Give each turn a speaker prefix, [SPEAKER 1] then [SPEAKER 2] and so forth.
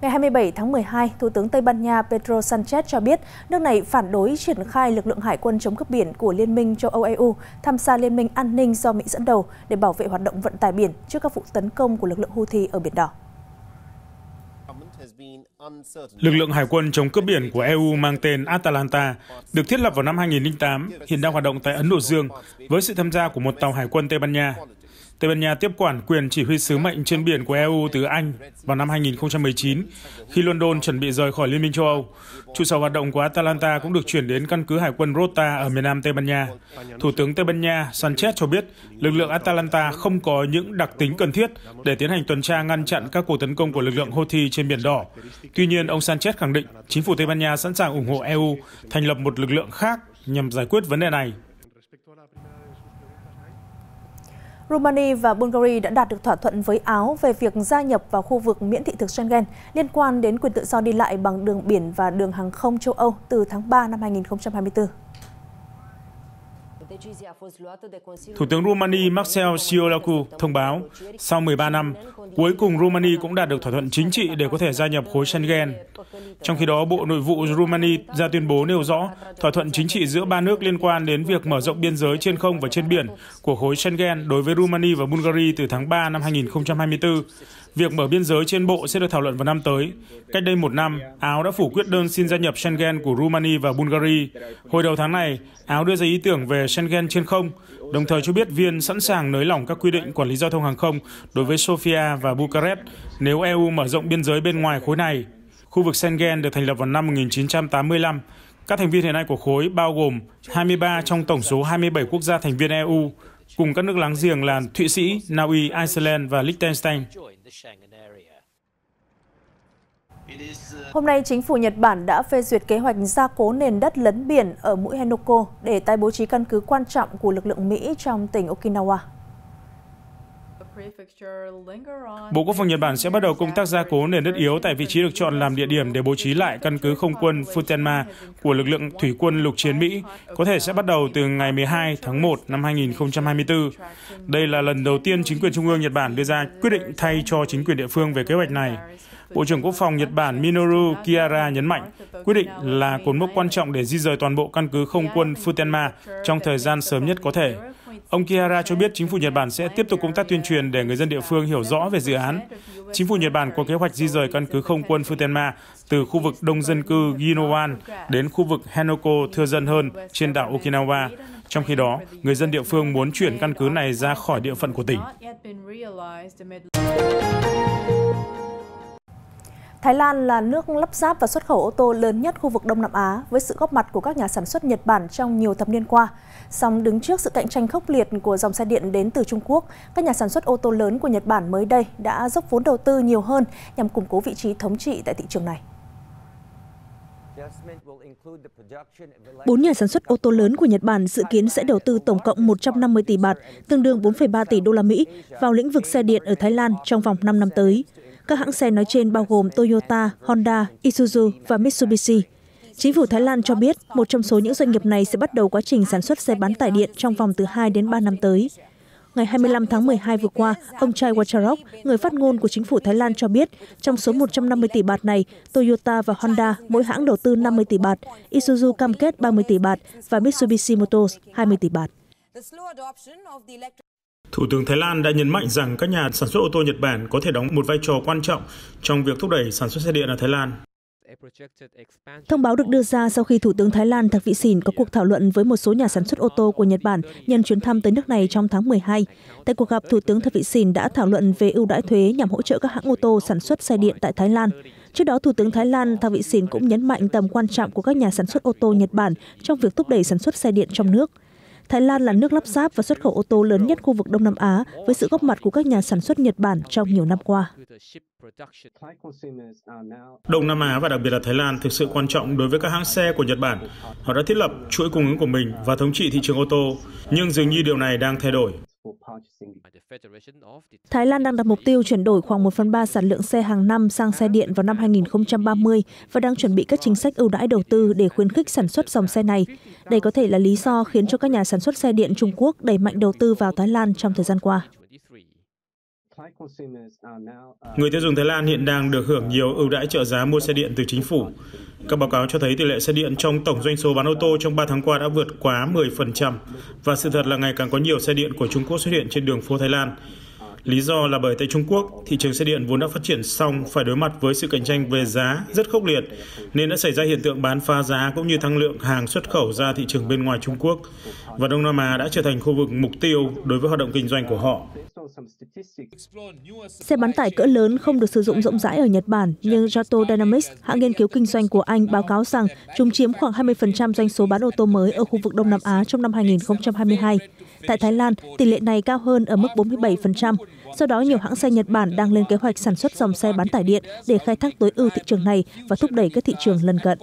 [SPEAKER 1] Ngày 27 tháng 12, Thủ tướng Tây Ban Nha Pedro Sanchez cho biết nước này phản đối triển khai lực lượng hải quân chống cướp biển của Liên minh châu Âu EU tham gia Liên minh an ninh do Mỹ dẫn đầu để bảo vệ hoạt động vận tải biển trước các vụ tấn công của lực lượng Houthi ở Biển Đỏ.
[SPEAKER 2] Lực lượng hải quân chống cướp biển của EU mang tên Atalanta được thiết lập vào năm 2008, hiện đang hoạt động tại Ấn Độ Dương với sự tham gia của một tàu hải quân Tây Ban Nha Tây Ban Nha tiếp quản quyền chỉ huy sứ mệnh trên biển của EU từ Anh vào năm 2019, khi London chuẩn bị rời khỏi Liên minh châu Âu. Trụ sở hoạt động của Atalanta cũng được chuyển đến căn cứ hải quân Rota ở miền nam Tây Ban Nha. Thủ tướng Tây Ban Nha Sanchez cho biết lực lượng Atalanta không có những đặc tính cần thiết để tiến hành tuần tra ngăn chặn các cuộc tấn công của lực lượng Houthi trên biển đỏ. Tuy nhiên, ông Sanchez khẳng định chính phủ Tây Ban Nha sẵn sàng ủng hộ EU thành lập một lực lượng khác nhằm giải quyết vấn đề này
[SPEAKER 1] Romania và Bulgaria đã đạt được thỏa thuận với Áo về việc gia nhập vào khu vực miễn thị thực Schengen liên quan đến quyền tự do đi lại bằng đường biển và đường hàng không châu Âu từ tháng 3 năm 2024. Thủ tướng
[SPEAKER 2] Romania Marcel Ciolacu thông báo, sau 13 năm, cuối cùng Romania cũng đạt được thỏa thuận chính trị để có thể gia nhập khối Schengen. Trong khi đó, Bộ Nội vụ Romania ra tuyên bố nêu rõ thỏa thuận chính trị giữa ba nước liên quan đến việc mở rộng biên giới trên không và trên biển của khối Schengen đối với Romania và Bulgaria từ tháng 3 năm 2024. Việc mở biên giới trên bộ sẽ được thảo luận vào năm tới. Cách đây một năm, Áo đã phủ quyết đơn xin gia nhập Schengen của Rumani và Bulgaria. Hồi đầu tháng này, Áo đưa ra ý tưởng về Schengen trên không, đồng thời cho biết Viên sẵn sàng nới lỏng các quy định quản lý giao thông hàng không đối với Sofia và Bucharest nếu EU mở rộng biên giới bên ngoài khối này. Khu vực Schengen được thành lập vào năm 1985. Các thành viên hiện nay của khối bao gồm 23 trong tổng số 27 quốc gia thành viên EU, cùng các nước láng giềng là Thụy Sĩ, Na Uy, Iceland và Liechtenstein.
[SPEAKER 1] Hôm nay, chính phủ Nhật Bản đã phê duyệt kế hoạch gia cố nền đất lấn biển ở mũi Henoko để tái bố trí căn cứ quan trọng của lực lượng Mỹ trong tỉnh Okinawa.
[SPEAKER 2] Bộ Quốc phòng Nhật Bản sẽ bắt đầu công tác gia cố nền đất yếu tại vị trí được chọn làm địa điểm để bố trí lại căn cứ không quân Futenma của lực lượng thủy quân lục chiến Mỹ, có thể sẽ bắt đầu từ ngày 12 tháng 1 năm 2024. Đây là lần đầu tiên chính quyền trung ương Nhật Bản đưa ra quyết định thay cho chính quyền địa phương về kế hoạch này. Bộ trưởng Quốc phòng Nhật Bản Minoru Kiara nhấn mạnh, quyết định là cột mốc quan trọng để di rời toàn bộ căn cứ không quân Futenma trong thời gian sớm nhất có thể. Ông Kiara cho biết chính phủ Nhật Bản sẽ tiếp tục công tác tuyên truyền để người dân địa phương hiểu rõ về dự án. Chính phủ Nhật Bản có kế hoạch di rời căn cứ không quân Futenma từ khu vực đông dân cư Ginowan đến khu vực Henoko thưa dân hơn trên đảo Okinawa. Trong khi đó, người dân địa phương muốn chuyển căn cứ này ra khỏi địa phận của tỉnh.
[SPEAKER 1] Thái Lan là nước lắp ráp và xuất khẩu ô tô lớn nhất khu vực Đông Nam Á với sự góp mặt của các nhà sản xuất Nhật Bản trong nhiều thập niên qua. Song đứng trước sự cạnh tranh khốc liệt của dòng xe điện đến từ Trung Quốc, các nhà sản xuất ô tô lớn của Nhật Bản mới đây đã dốc vốn đầu tư nhiều hơn nhằm củng cố vị trí thống trị tại thị trường này. Bốn nhà sản xuất ô tô lớn của Nhật Bản dự kiến sẽ đầu tư tổng cộng 150 tỷ bạt, tương đương 4,3 tỷ đô la Mỹ, vào lĩnh vực xe điện ở Thái Lan trong vòng 5 năm tới. Các hãng xe nói trên bao gồm Toyota, Honda, Isuzu và Mitsubishi. Chính phủ Thái Lan cho biết một trong số những doanh nghiệp này sẽ bắt đầu quá trình sản xuất xe bán tải điện trong vòng từ 2 đến 3 năm tới. Ngày 25 tháng 12 vừa qua, ông Chai Wacharok, người phát ngôn của chính phủ Thái Lan cho biết, trong số 150 tỷ bạt này, Toyota và Honda mỗi hãng đầu tư 50 tỷ bạt, Isuzu cam kết 30 tỷ bạt và Mitsubishi Motors 20 tỷ bạt.
[SPEAKER 2] Thủ tướng Thái Lan đã nhấn mạnh rằng các nhà sản xuất ô tô Nhật Bản có thể đóng một vai trò quan trọng trong việc thúc đẩy sản xuất xe điện ở Thái Lan.
[SPEAKER 1] Thông báo được đưa ra sau khi Thủ tướng Thái Lan Thạc Vị Sìn có cuộc thảo luận với một số nhà sản xuất ô tô của Nhật Bản nhân chuyến thăm tới nước này trong tháng 12. Tại cuộc gặp, Thủ tướng Thạc Vị Sìn đã thảo luận về ưu đãi thuế nhằm hỗ trợ các hãng ô tô sản xuất xe điện tại Thái Lan. Trước đó, Thủ tướng Thái Lan Thạc Vị Sìn cũng nhấn mạnh tầm quan trọng của các nhà sản xuất ô tô Nhật Bản trong việc thúc đẩy sản xuất xe điện trong nước. Thái Lan là nước lắp ráp và xuất khẩu ô tô lớn nhất khu vực Đông Nam Á với sự góp mặt của các nhà sản xuất Nhật Bản trong nhiều năm qua.
[SPEAKER 2] Đông Nam Á và đặc biệt là Thái Lan thực sự quan trọng đối với các hãng xe của Nhật Bản. Họ đã thiết lập chuỗi cung ứng của mình và thống trị thị trường ô tô, nhưng dường như điều này đang thay đổi.
[SPEAKER 1] Thái Lan đang đặt mục tiêu chuyển đổi khoảng 1 phần 3 sản lượng xe hàng năm sang xe điện vào năm 2030 và đang chuẩn bị các chính sách ưu đãi đầu tư để khuyến khích sản xuất dòng xe này. Đây có thể là lý do khiến cho các nhà sản xuất xe điện Trung Quốc đẩy mạnh đầu tư vào Thái Lan trong thời gian qua.
[SPEAKER 2] Uh, Người tiêu dùng Thái Lan hiện đang được hưởng nhiều ưu đãi trợ giá mua xe điện từ chính phủ. Các báo cáo cho thấy tỷ lệ xe điện trong tổng doanh số bán ô tô trong 3 tháng qua đã vượt quá 10% và sự thật là ngày càng có nhiều xe điện của Trung Quốc xuất hiện trên đường phố Thái Lan. Lý do là bởi tại Trung Quốc, thị trường xe điện vốn đã phát triển xong phải đối mặt với sự cạnh tranh về giá rất khốc liệt, nên đã xảy ra hiện tượng bán phá giá cũng như tăng lượng hàng xuất khẩu ra thị trường bên ngoài Trung Quốc. Và Đông Nam Á đã trở thành khu vực mục tiêu đối với hoạt động kinh doanh của họ.
[SPEAKER 1] Xe bán tải cỡ lớn không được sử dụng rộng rãi ở Nhật Bản, nhưng Jato Dynamics, hãng nghiên cứu kinh doanh của Anh báo cáo rằng chúng chiếm khoảng 20% doanh số bán ô tô mới ở khu vực Đông Nam Á trong năm 2022. Tại Thái Lan, tỷ lệ này cao hơn ở mức 47%. Do đó, nhiều hãng xe Nhật Bản đang lên kế hoạch sản xuất dòng xe bán tải điện để khai thác tối ưu thị trường này và thúc đẩy các thị trường lân cận.